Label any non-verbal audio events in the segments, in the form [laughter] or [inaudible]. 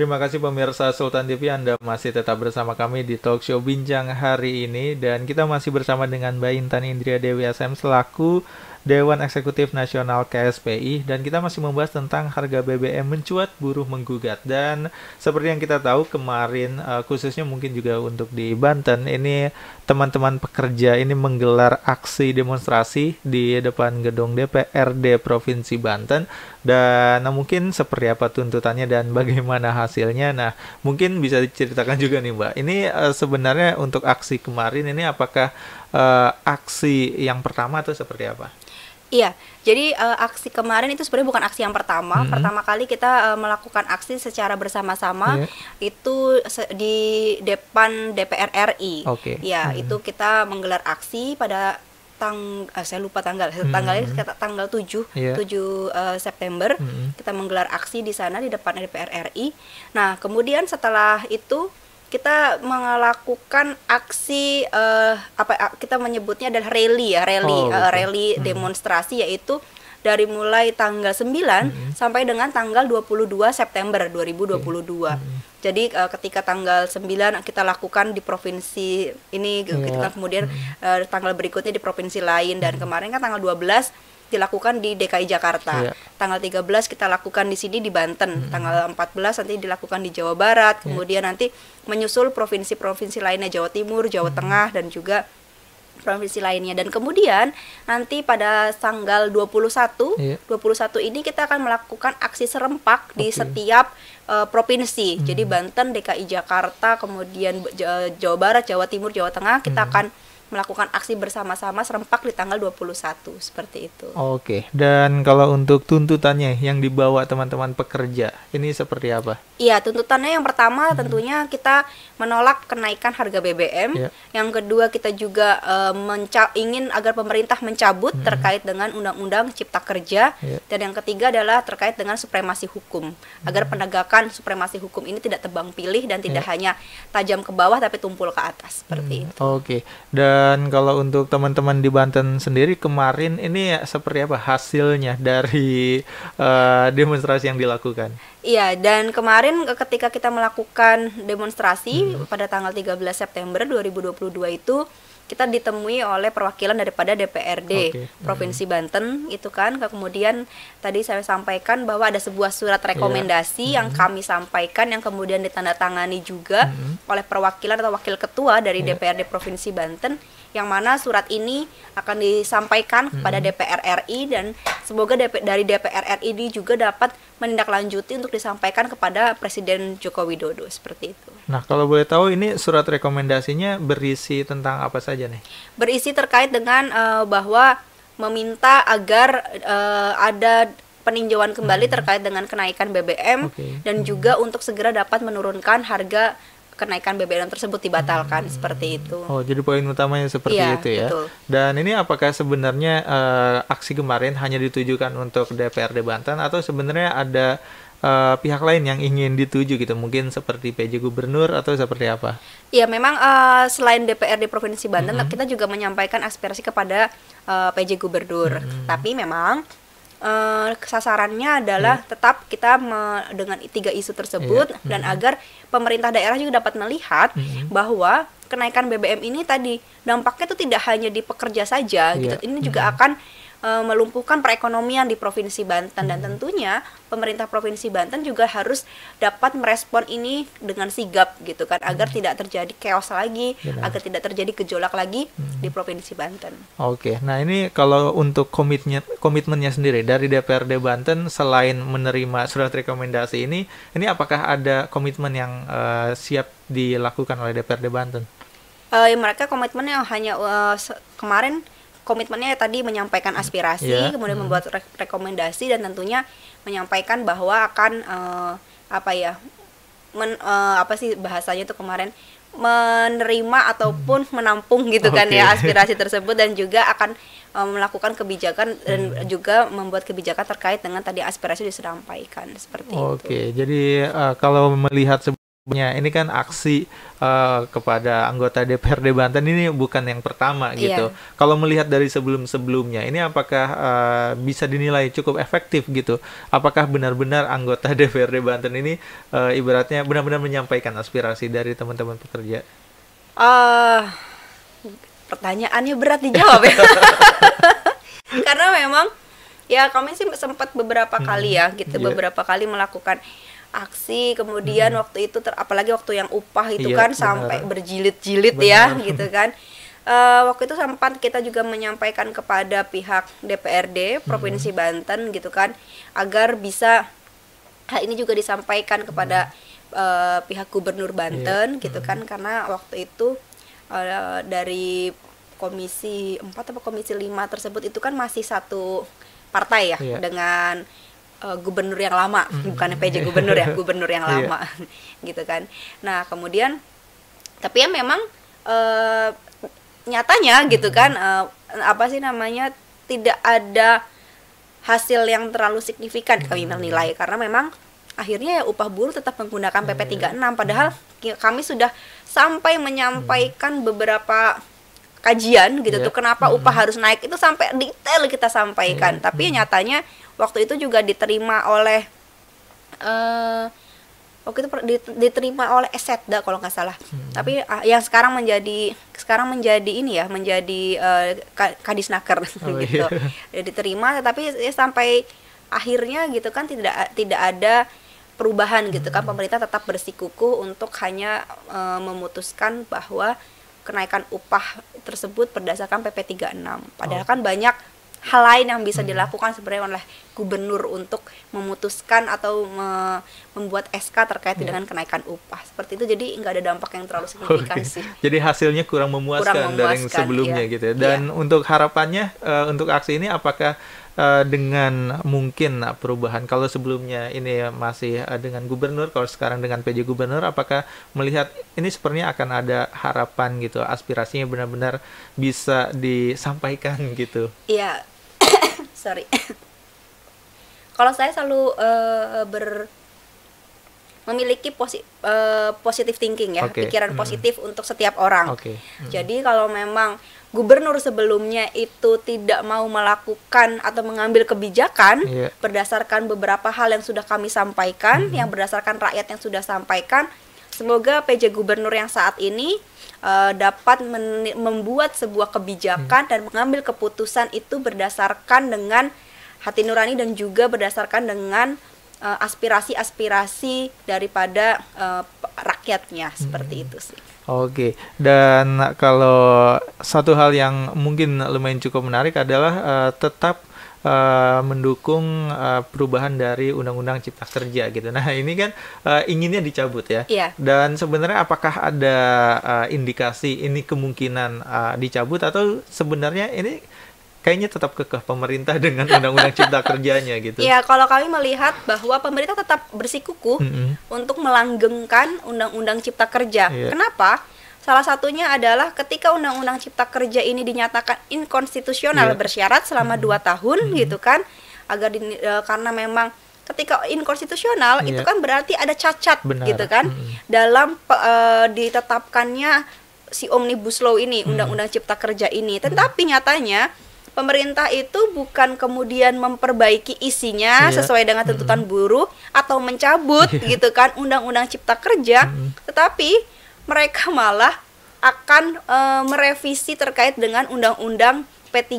Terima kasih pemirsa Sultan TV Anda masih tetap bersama kami di Talk Show Bincang hari ini dan kita masih bersama dengan Mbak Intan Indria Dewi SM selaku Dewan Eksekutif Nasional KSPI dan kita masih membahas tentang harga BBM mencuat buruh menggugat dan seperti yang kita tahu kemarin uh, khususnya mungkin juga untuk di Banten ini teman-teman pekerja ini menggelar aksi demonstrasi di depan gedung DPRD Provinsi Banten dan nah, mungkin seperti apa tuntutannya dan [laughs] bagaimana hasilnya nah mungkin bisa diceritakan juga nih Mbak ini uh, sebenarnya untuk aksi kemarin ini apakah uh, aksi yang pertama atau seperti apa? Iya, jadi uh, aksi kemarin itu sebenarnya bukan aksi yang pertama. Mm -hmm. Pertama kali kita uh, melakukan aksi secara bersama-sama yeah. itu se di depan DPR RI. Oke. Okay. Ya, mm -hmm. itu kita menggelar aksi pada tang uh, saya lupa tanggal hmm. tanggalnya tanggal 7 yeah. 7 uh, September hmm. kita menggelar aksi di sana di depan DPR RI. Nah, kemudian setelah itu kita melakukan aksi uh, apa kita menyebutnya adalah rally ya rally oh, uh, rally hmm. demonstrasi yaitu dari mulai tanggal 9 hmm. sampai dengan tanggal 22 September 2022. Hmm. Jadi uh, ketika tanggal 9 kita lakukan di provinsi ini gitu. yeah. kita kemudian uh, tanggal berikutnya di provinsi lain dan mm-hmm. kemarin kan tanggal 12 dilakukan di DKI Jakarta. Yeah. Tanggal 13 kita lakukan di sini di Banten. Mm -hmm. Tanggal 14 nanti dilakukan di Jawa Barat, iya. kemudian nanti menyusul provinsi-provinsi lainnya Jawa Timur, Jawa -hmm. Tengah dan juga provinsi lainnya dan kemudian nanti pada tanggal 21 iya. 21 ini kita akan melakukan aksi serempak okay. di setiap uh, provinsi. Hmm. Jadi Banten, DKI Jakarta, kemudian eh, Jawa Barat, Jawa Timur, Jawa Tengah kita hmm. akan melakukan aksi bersama-sama serempak di tanggal 21 seperti itu. Oke, dan kalau untuk tuntutannya yang dibawa teman-teman pekerja, ini seperti apa? Iya, tuntutannya yang pertama hmm. tentunya kita menolak kenaikan harga BBM. Ya. Yang kedua kita juga uh, ingin agar pemerintah mencabut hmm. terkait dengan undang-undang Cipta Kerja. Ya. Dan yang ketiga adalah terkait dengan supremasi hukum, hmm. agar penegakan supremasi hukum ini tidak tebang pilih dan tidak ya. hanya tajam ke bawah tapi tumpul ke atas seperti hmm. itu. Oke. Dan dan kalau untuk teman-teman di Banten sendiri kemarin ini ya seperti apa hasilnya dari uh, demonstrasi yang dilakukan? Iya, dan kemarin ketika kita melakukan demonstrasi hmm. pada tanggal 13 September 2022 itu kita ditemui oleh perwakilan daripada DPRD okay. Provinsi hmm. Banten itu kan. Kemudian tadi saya sampaikan bahwa ada sebuah surat iya. rekomendasi yeah. yang hmm. kami sampaikan yang kemudian ditandatangani juga hmm. oleh perwakilan atau wakil ketua dari yeah. DPRD Provinsi Banten yang mana surat ini akan disampaikan kepada mm -hmm. DPR RI dan semoga DP, dari DPR RI ini juga dapat menindaklanjuti untuk disampaikan kepada Presiden Joko Widodo seperti itu. Nah, kalau boleh tahu ini surat rekomendasinya berisi tentang apa saja nih? Berisi terkait dengan uh, bahwa meminta agar uh, ada peninjauan kembali hmm. terkait dengan kenaikan BBM okay. dan juga hmm. untuk segera dapat menurunkan harga kenaikan BBM tersebut dibatalkan hmm. seperti itu. Oh, jadi poin utamanya seperti ya, itu ya. Betul. Dan ini apakah sebenarnya uh, aksi kemarin hanya ditujukan untuk DPRD Banten atau sebenarnya ada uh, pihak lain yang ingin dituju gitu mungkin seperti PJ Gubernur atau seperti apa? Ya memang uh, selain DPRD Provinsi Banten mm -hmm. kita juga menyampaikan aspirasi kepada uh, PJ Gubernur mm -hmm. tapi memang uh, eh, sasarannya adalah hmm. tetap kita me, dengan tiga isu tersebut yeah. dan hmm. agar pemerintah daerah juga dapat melihat hmm. bahwa kenaikan BBM ini tadi dampaknya itu tidak hanya di pekerja saja yeah. gitu. Iya. Ini juga hmm. akan Eh, melumpuhkan perekonomian di Provinsi Banten dan hmm. tentunya pemerintah Provinsi Banten juga harus dapat merespon ini dengan sigap gitu kan agar hmm. tidak terjadi chaos lagi, Benar. agar tidak terjadi gejolak lagi hmm. di Provinsi Banten. Oke. Nah, ini kalau untuk komitnya komitmennya sendiri dari DPRD Banten selain menerima surat rekomendasi ini, ini apakah ada komitmen yang uh, siap dilakukan oleh DPRD Banten? Uh, mereka komitmennya hanya uh, kemarin komitmennya ya tadi menyampaikan hmm. aspirasi, yeah. kemudian hmm. membuat re rekomendasi dan tentunya menyampaikan bahwa akan uh, apa ya men, uh, apa sih bahasanya itu kemarin menerima ataupun hmm. menampung gitu okay. kan ya aspirasi tersebut dan juga akan um, melakukan kebijakan hmm. dan juga membuat kebijakan terkait dengan tadi aspirasi disampaikan seperti okay. itu. Oke, jadi uh, kalau melihat punya ini kan aksi uh, kepada anggota DPRD Banten ini bukan yang pertama iya. gitu. Kalau melihat dari sebelum-sebelumnya ini apakah uh, bisa dinilai cukup efektif gitu? Apakah benar-benar anggota DPRD [laughs] Banten ini uh, ibaratnya benar-benar menyampaikan aspirasi dari teman-teman pekerja? Uh, pertanyaannya berat dijawab ya. [laughs] Karena memang ya kami sih sempat beberapa hmm. kali ya gitu yeah. beberapa kali melakukan aksi kemudian hmm. waktu itu ter, apalagi waktu yang upah itu iya, kan benar. sampai berjilid-jilid ya [laughs] gitu kan uh, waktu itu sempat kita juga menyampaikan kepada pihak DPRD hmm. provinsi hmm. Banten gitu kan agar bisa hal ini juga disampaikan kepada hmm. uh, pihak gubernur Banten yeah. gitu hmm. kan karena waktu itu uh, dari komisi 4 atau komisi 5 tersebut itu kan masih satu partai ya yeah. dengan uh, gubernur yang lama, hmm. bukannya PJ gubernur ya, [laughs] gubernur yang iya. lama, [laughs] gitu kan. Nah kemudian, tapi ya memang uh, nyatanya gitu hmm. kan, uh, apa sih namanya tidak ada hasil yang terlalu signifikan kami hmm. menilai karena memang akhirnya ya upah buruh tetap menggunakan PP 36 iya. padahal kami sudah sampai menyampaikan beberapa kajian gitu yeah. tuh kenapa mm -hmm. upah harus naik itu sampai detail kita sampaikan tapi mm -hmm. nyatanya waktu itu juga diterima oleh uh, waktu itu diterima oleh Esetda kalau nggak salah mm hmm. tapi uh, yang sekarang menjadi sekarang menjadi ini ya menjadi uh, eh, kadisnaker [laughs] oh, gitu yeah. Ya, diterima tapi ya, sampai akhirnya gitu kan tidak tidak ada perubahan gitu kan pemerintah tetap bersikukuh untuk hanya uh, memutuskan bahwa kenaikan upah tersebut berdasarkan PP 36. Padahal oh. kan banyak hal lain yang bisa hmm. dilakukan sebenarnya oleh gubernur untuk memutuskan atau me membuat SK terkait hmm. dengan kenaikan upah seperti itu jadi nggak ada dampak yang terlalu [laughs] signifikan okay. sih jadi hasilnya kurang memuaskan, kurang memuaskan dari yang sebelumnya iya. gitu ya dan iya. untuk harapannya uh, untuk aksi ini apakah Eh, dengan mungkin eh, perubahan kalau sebelumnya ini ya masih eh, dengan gubernur kalau sekarang dengan PJ gubernur apakah melihat ini sepertinya akan ada harapan gitu aspirasinya benar-benar bisa disampaikan [laughs] gitu iya [coughs] sorry [coughs] kalau saya selalu uh, ber memiliki posi uh, positive thinking ya okay. pikiran hmm. positif hmm. untuk setiap orang okay. hmm. jadi kalau memang gubernur sebelumnya itu tidak mau melakukan atau mengambil kebijakan yeah. berdasarkan beberapa hal yang sudah kami sampaikan, mm -hmm. yang berdasarkan rakyat yang sudah sampaikan. Semoga PJ Gubernur yang saat ini uh, dapat membuat sebuah kebijakan mm. dan mengambil keputusan itu berdasarkan dengan hati nurani dan juga berdasarkan dengan eh, aspirasi-aspirasi uh, daripada uh, rakyatnya seperti mm-hmm. itu sih. Oke, dan kalau satu hal yang mungkin lumayan cukup menarik adalah uh, tetap uh, mendukung uh, perubahan dari undang-undang cipta kerja gitu. Nah, [laughs] ini kan uh, inginnya dicabut ya. Iya. Dan sebenarnya apakah ada uh, indikasi ini kemungkinan uh, dicabut atau sebenarnya ini kayaknya tetap kekeh pemerintah [laughs] dengan undang-undang cipta kerjanya gitu. Iya, kalau kami melihat bahwa pemerintah tetap bersikukuh mm -hmm. untuk melanggengkan undang-undang cipta kerja. Yeah. Kenapa? Salah satunya adalah ketika undang-undang cipta kerja ini dinyatakan inkonstitusional yeah. bersyarat selama 2 mm -hmm. tahun mm -hmm. gitu kan agar di, e, karena memang ketika inkonstitusional yeah. itu kan berarti ada cacat Benar. gitu kan mm -hmm. dalam e, ditetapkannya si omnibus law ini undang-undang cipta kerja ini. Tetapi nyatanya pemerintah itu bukan kemudian memperbaiki isinya yeah. sesuai dengan tuntutan buruh atau mencabut yeah. gitu kan undang-undang cipta kerja, mm -hmm. tetapi mereka malah akan e, merevisi terkait dengan undang-undang P3.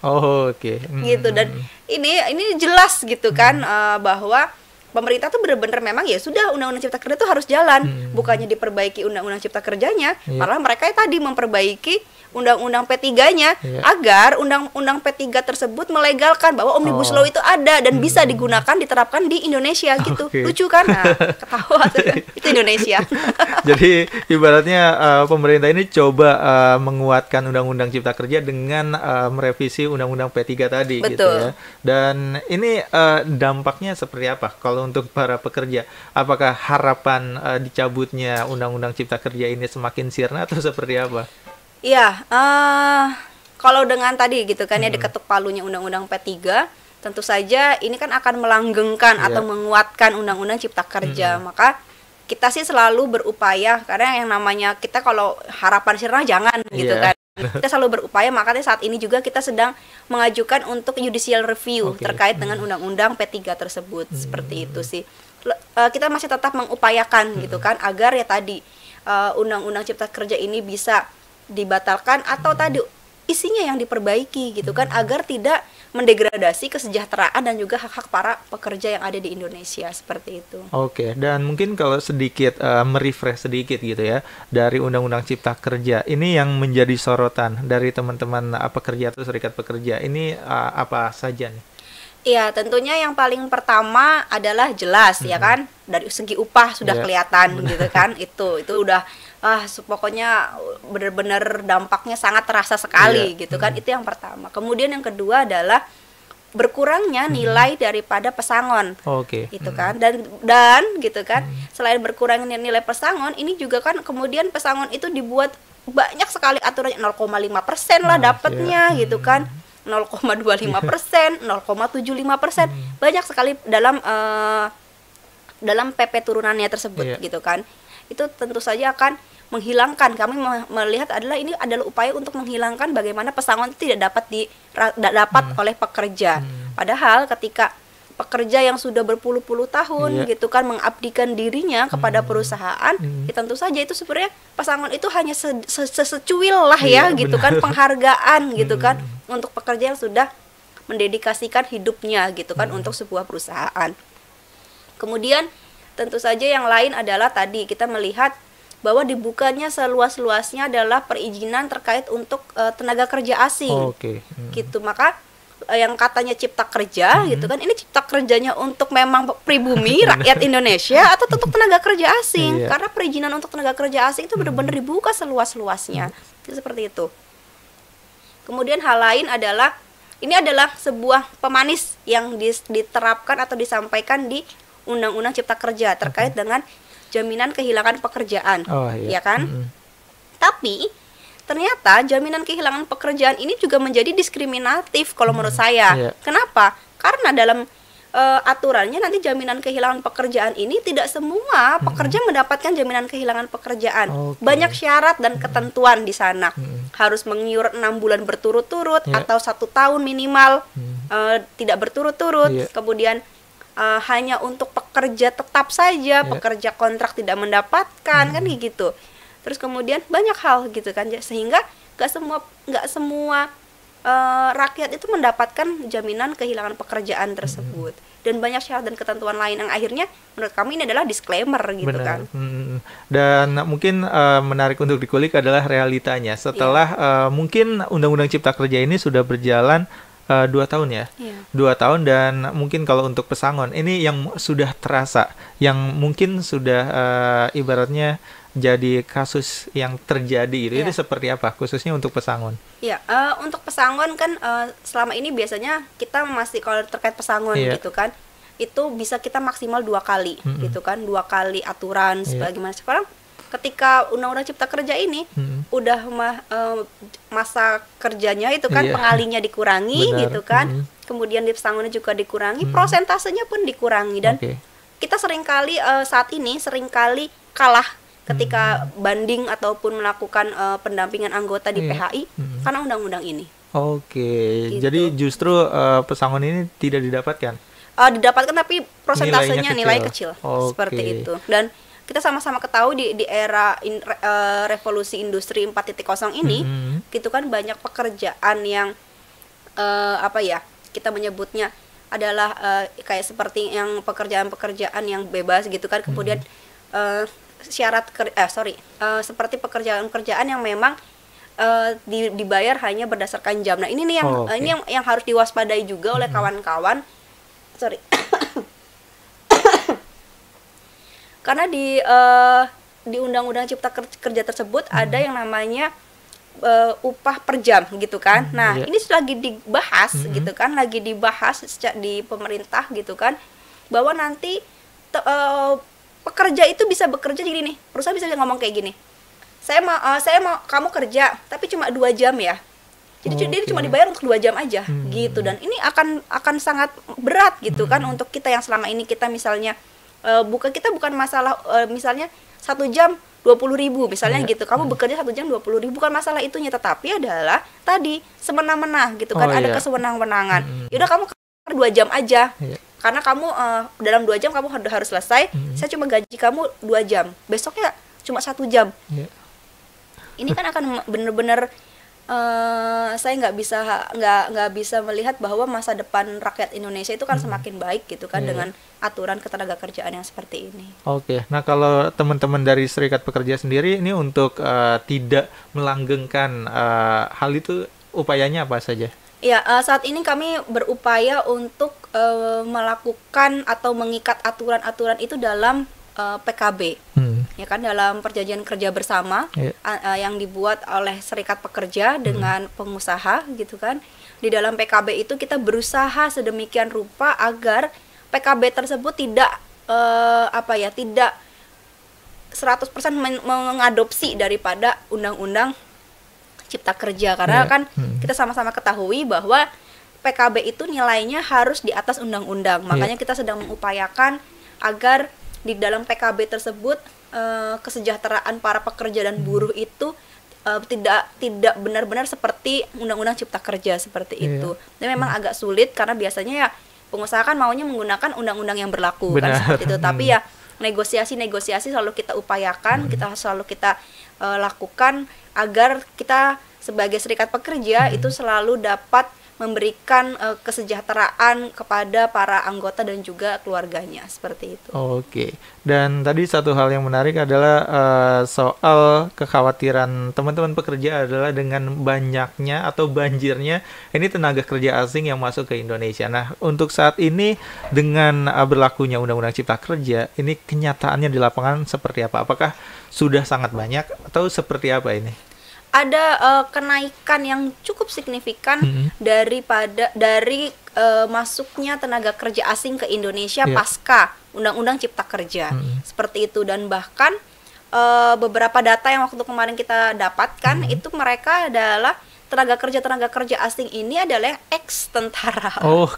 Oh, oke. Okay. Mm. Gitu dan ini ini jelas gitu kan mm. e, bahwa pemerintah tuh bener-bener memang ya sudah undang-undang cipta kerja itu harus jalan, mm. bukannya diperbaiki undang-undang cipta kerjanya, yeah. malah mereka tadi memperbaiki undang-undang P3-nya ya. agar undang-undang P3 tersebut melegalkan bahwa omnibus oh. law itu ada dan hmm. bisa digunakan diterapkan di Indonesia gitu. Okay. Lucu kan? Nah, ketawa [laughs] itu Indonesia. [laughs] Jadi ibaratnya uh, pemerintah ini coba uh, menguatkan undang-undang cipta kerja dengan uh, merevisi undang-undang P3 tadi gitu Betul. gitu ya. Dan ini uh, dampaknya seperti apa kalau untuk para pekerja? Apakah harapan uh, dicabutnya undang-undang cipta kerja ini semakin sirna atau seperti apa? Iya, uh, kalau dengan tadi gitu kan hmm. ya diketuk palunya Undang-Undang P3, tentu saja ini kan akan melanggengkan yeah. atau menguatkan Undang-Undang Cipta Kerja. Hmm. Maka kita sih selalu berupaya karena yang namanya kita kalau harapan sirna jangan yeah. gitu kan. [laughs] Kita selalu berupaya makanya saat ini juga kita sedang mengajukan untuk judicial review okay. terkait dengan Undang-Undang P3 tersebut. Hmm. Seperti itu sih. Uh, kita masih tetap mengupayakan hmm. gitu kan agar ya tadi eh, undang-undang uh, undang -undang cipta kerja ini bisa dibatalkan atau tadi isinya yang diperbaiki gitu kan agar tidak mendegradasi kesejahteraan dan juga hak-hak para pekerja yang ada di Indonesia seperti itu. Oke, dan mungkin kalau sedikit uh, merefresh sedikit gitu ya dari Undang-Undang Cipta Kerja ini yang menjadi sorotan dari teman-teman uh, pekerja atau serikat pekerja ini uh, apa saja nih? Iya, tentunya yang paling pertama adalah jelas hmm. ya kan dari segi upah sudah yeah. kelihatan gitu kan itu itu udah ah pokoknya benar-benar dampaknya sangat terasa sekali yeah. gitu kan mm. itu yang pertama kemudian yang kedua adalah berkurangnya hmm. nilai mm. daripada pesangon, oh, okay. gitu hmm. kan dan dan gitu kan mm. selain berkurangnya nilai pesangon ini juga kan kemudian pesangon itu dibuat banyak sekali aturan 0,5 persen lah nah, dapatnya yeah. gitu hmm. kan 0,25 persen 0,75 [laughs] persen mm. banyak sekali dalam uh, dalam PP turunannya tersebut yeah. gitu kan itu tentu saja akan menghilangkan kami melihat adalah ini adalah upaya untuk menghilangkan bagaimana pesangon tidak dapat di dapat hmm. oleh pekerja hmm. padahal ketika pekerja yang sudah berpuluh-puluh tahun yeah. gitu kan mengabdikan dirinya kepada hmm. perusahaan hmm. ya tentu saja itu sebenarnya pasangan itu hanya se se sesecuil lah ya iya, gitu benar. kan penghargaan gitu kan hmm. untuk pekerja yang sudah mendedikasikan hidupnya gitu kan hmm. untuk sebuah perusahaan kemudian Tentu saja yang lain adalah tadi kita melihat bahwa dibukanya seluas-luasnya adalah perizinan terkait untuk uh, tenaga kerja asing. Oh, Oke. Okay. Hmm. Gitu maka uh, yang katanya cipta kerja hmm. gitu kan ini cipta kerjanya untuk memang pribumi [laughs] rakyat Indonesia atau untuk [laughs] tenaga kerja asing yeah. karena perizinan untuk tenaga kerja asing itu benar-benar hmm. dibuka seluas-luasnya hmm. seperti itu. Kemudian hal lain adalah ini adalah sebuah pemanis yang diterapkan atau disampaikan di Undang-Undang Cipta Kerja terkait okay. dengan jaminan kehilangan pekerjaan, oh, iya. ya kan? Mm -hmm. Tapi ternyata jaminan kehilangan pekerjaan ini juga menjadi diskriminatif kalau hmm, menurut saya. Yeah. Kenapa? Karena dalam uh, aturannya nanti jaminan kehilangan pekerjaan ini tidak semua pekerja hmm. mendapatkan jaminan kehilangan pekerjaan. Okay. Banyak syarat dan hmm. ketentuan di sana. Hmm. Harus mengiur enam bulan berturut-turut yeah. atau satu tahun minimal hmm. uh, tidak berturut-turut. Yeah. Kemudian uh, hanya untuk pekerja tetap saja, yeah. pekerja kontrak tidak mendapatkan mm. kan hmm. gitu. Terus kemudian banyak hal gitu kan sehingga nggak semua nggak semua uh, rakyat itu mendapatkan jaminan kehilangan pekerjaan hmm. tersebut. Mm. Dan banyak syarat dan ketentuan lain yang akhirnya menurut kami ini adalah disclaimer gitu Benar. kan. Hmm. hmm dan mungkin uh, menarik untuk dikulik adalah realitanya. Setelah yeah. Iya. uh, mungkin Undang-Undang Cipta Kerja ini sudah berjalan uh, dua tahun ya yeah. dua tahun dan mungkin kalau untuk pesangon ini yang sudah terasa yang mungkin sudah uh, ibaratnya jadi kasus yang terjadi itu yeah. seperti apa khususnya untuk pesangon ya yeah, uh, untuk pesangon kan uh, selama ini biasanya kita masih kalau terkait pesangon yeah. gitu kan itu bisa kita maksimal dua kali mm -hmm. gitu kan dua kali aturan yeah. sebagaimana sekarang ketika undang-undang cipta kerja ini hmm. udah ma uh, eh, masa kerjanya itu kan yeah. pengalinya dikurangi Benar. gitu kan hmm. kemudian pesangonnya juga dikurangi hmm. prosentasenya pun dikurangi dan okay. kita seringkali uh, saat ini seringkali kalah ketika hmm. banding ataupun melakukan uh, pendampingan anggota di yeah. PHI hmm. karena undang-undang ini. Oke, okay. gitu. jadi justru uh, pesangon ini tidak didapatkan. Uh, didapatkan tapi prosentasenya nilai kecil, nilai kecil okay. seperti itu. Dan kita sama-sama ketahui di di era in, uh, revolusi industri 4.0 ini mm-hmm. gitu kan banyak pekerjaan yang uh, apa ya kita menyebutnya adalah uh, kayak seperti yang pekerjaan-pekerjaan yang bebas gitu kan kemudian mm-hmm. uh, syarat ker eh sorry uh, seperti pekerjaan-pekerjaan yang memang uh, di dibayar hanya berdasarkan jam nah ini nih yang oh, okay. ini yang yang harus diwaspadai juga oleh mm-hmm. kawan-kawan sorry karena di uh, di undang-undang cipta kerja tersebut hmm. ada yang namanya uh, upah per jam gitu kan. Hmm, nah, iya. ini lagi dibahas hmm. gitu kan, lagi dibahas sejak di pemerintah gitu kan bahwa nanti te, uh, pekerja itu bisa bekerja jadi nih. Perusahaan bisa ngomong kayak gini. Saya mau uh, saya mau kamu kerja tapi cuma dua jam ya. Jadi oh, dia cuma dibayar untuk dua jam aja hmm. gitu dan ini akan akan sangat berat gitu kan, hmm. kan untuk kita yang selama ini kita misalnya uh, buka kita bukan masalah uh, misalnya satu jam dua puluh ribu misalnya yeah. gitu kamu hmm. bekerja satu jam dua puluh ribu bukan masalah itunya tetapi adalah tadi semena-mena gitu kan, oh, kan yeah. ada iya. kesewenang-wenangan mm-hmm. yaudah kamu dua jam aja yeah. karena kamu uh, dalam dua jam kamu harus selesai mm saya cuma gaji kamu dua jam besoknya cuma satu jam yeah. ini kan akan benar benar uh, saya nggak bisa nggak nggak bisa melihat bahwa masa depan rakyat Indonesia itu kan hmm. semakin baik gitu kan yeah. dengan aturan ketenaga kerjaan yang seperti ini. Oke, okay. nah kalau teman-teman dari Serikat Pekerja sendiri ini untuk uh, tidak melanggengkan uh, hal itu upayanya apa saja? Ya, uh, saat ini kami berupaya untuk uh, melakukan atau mengikat aturan-aturan itu dalam Eh, PKB hmm. ya kan dalam perjanjian kerja bersama yeah. uh, yang dibuat oleh serikat pekerja hmm. dengan pengusaha gitu kan di dalam PKB itu kita berusaha sedemikian rupa agar PKB tersebut tidak uh, apa ya tidak 100% mengadopsi daripada undang-undang cipta kerja karena yeah. kan hmm. kita sama-sama ketahui bahwa PKB itu nilainya harus di atas undang-undang ya. makanya yeah. kita sedang mengupayakan agar di dalam PKB tersebut uh, kesejahteraan para pekerja dan buruh itu uh, tidak tidak benar-benar seperti undang-undang cipta kerja seperti yeah. itu. Dan memang hmm. agak sulit karena biasanya ya pengusaha kan maunya menggunakan undang-undang yang berlaku kan seperti itu. Tapi hmm. ya negosiasi-negosiasi selalu kita upayakan, hmm. kita selalu kita uh, lakukan agar kita sebagai serikat pekerja hmm. itu selalu dapat memberikan uh, kesejahteraan kepada para anggota dan juga keluarganya seperti itu. Oke. Dan tadi satu hal yang menarik adalah uh, soal kekhawatiran teman-teman pekerja adalah dengan banyaknya atau banjirnya ini tenaga kerja asing yang masuk ke Indonesia. Nah, untuk saat ini dengan uh, berlakunya Undang-Undang Cipta Kerja, ini kenyataannya di lapangan seperti apa? Apakah sudah sangat banyak atau seperti apa ini? ada uh, kenaikan yang cukup signifikan mm -hmm. daripada dari uh, masuknya tenaga kerja asing ke Indonesia yeah. pasca Undang-Undang Cipta Kerja mm -hmm. seperti itu dan bahkan uh, beberapa data yang waktu kemarin kita dapatkan mm -hmm. itu mereka adalah tenaga kerja tenaga kerja asing ini adalah ex tentara. Oke.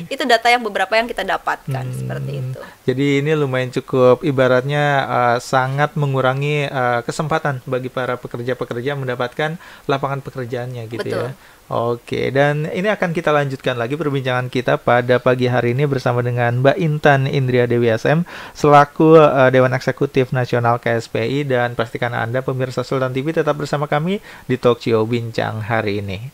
Okay. Itu data yang beberapa yang kita dapatkan hmm. seperti itu. Jadi ini lumayan cukup ibaratnya uh, sangat mengurangi uh, kesempatan bagi para pekerja-pekerja mendapatkan lapangan pekerjaannya gitu ya. Betul. ya. Oke, dan ini akan kita lanjutkan lagi perbincangan kita pada pagi hari ini bersama dengan Mbak Intan Indria Dewi SM selaku uh, Dewan Eksekutif Nasional KSPI dan pastikan Anda pemirsa Sultan TV tetap bersama kami di Talk Show Bincang hari ini.